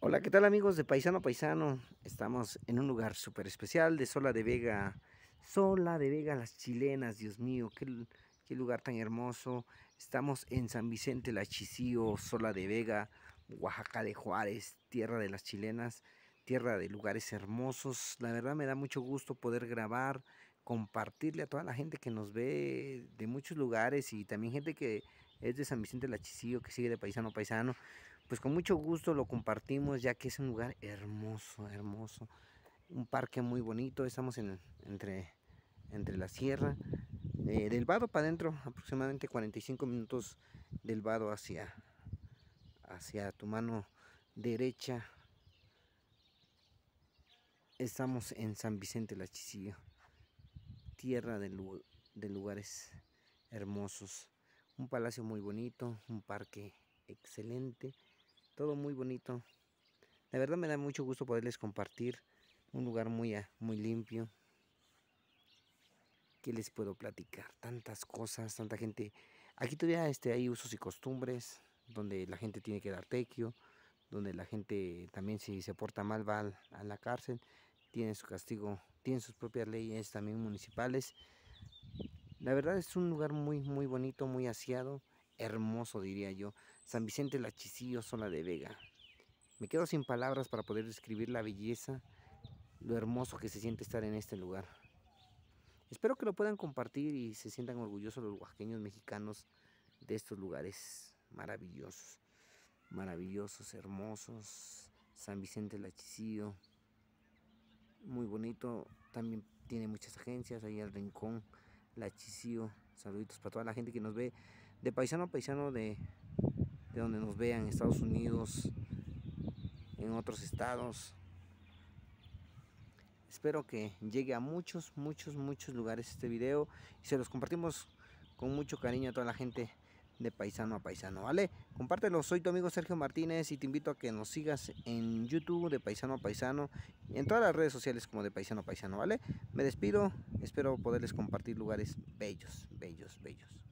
Hola, ¿qué tal amigos de Paisano Paisano? Estamos en un lugar súper especial de Sola de Vega. Sola de Vega, las chilenas, Dios mío, qué, lugar tan hermoso. Estamos en San Vicente, La Chisío, Sola de Vega, Oaxaca de Juárez, tierra de las chilenas, tierra de lugares hermosos. La verdad me da mucho gusto poder grabar, compartirle a toda la gente que nos ve de muchos lugares y también gente que es de San Vicente, La Chisío, que sigue de Paisano Paisano pues con mucho gusto lo compartimos ya que es un lugar hermoso, hermoso. Un parque muy bonito, estamos en, entre, la sierra. Eh, del vado para adentro, aproximadamente 45 minutos del vado hacia, hacia tu mano derecha. Estamos en San Vicente la Chisilla, tierra de lugares hermosos. Un palacio muy bonito, un parque excelente todo muy bonito. La verdad me da mucho gusto poderles compartir un lugar muy, ah, muy limpio. que les puedo platicar? Tantas cosas, tanta gente. Aquí todavía este, hay usos y costumbres, donde la gente tiene que dar tequio, donde la gente también si se porta mal va a la cárcel, tiene su castigo, tiene sus propias leyes también municipales. La verdad es un lugar muy, muy bonito, muy aseado hermoso, diría yo. San Vicente Lachisillo, zona de Vega. Me quedo sin palabras para poder describir la belleza, lo hermoso que se siente estar en este lugar. Espero que lo puedan compartir y se sientan orgullosos los oaxaqueños mexicanos de estos lugares maravillosos, maravillosos, hermosos. San Vicente Lachisillo, muy bonito. También tiene muchas agencias ahí al rincón Lachisillo. Saluditos para toda la gente que nos ve de paisano a paisano de, donde nos vean, Estados Unidos, en otros estados. Espero que llegue a muchos, muchos, muchos lugares este video y se los compartimos con mucho cariño a toda la gente de paisano a paisano, ¿vale? Compártelo, soy tu amigo Sergio Martínez y te invito a que nos sigas en YouTube de paisano a paisano, en todas las redes sociales como de paisano a paisano, ¿vale? Me despido, espero poderles compartir lugares bellos, bellos, bellos.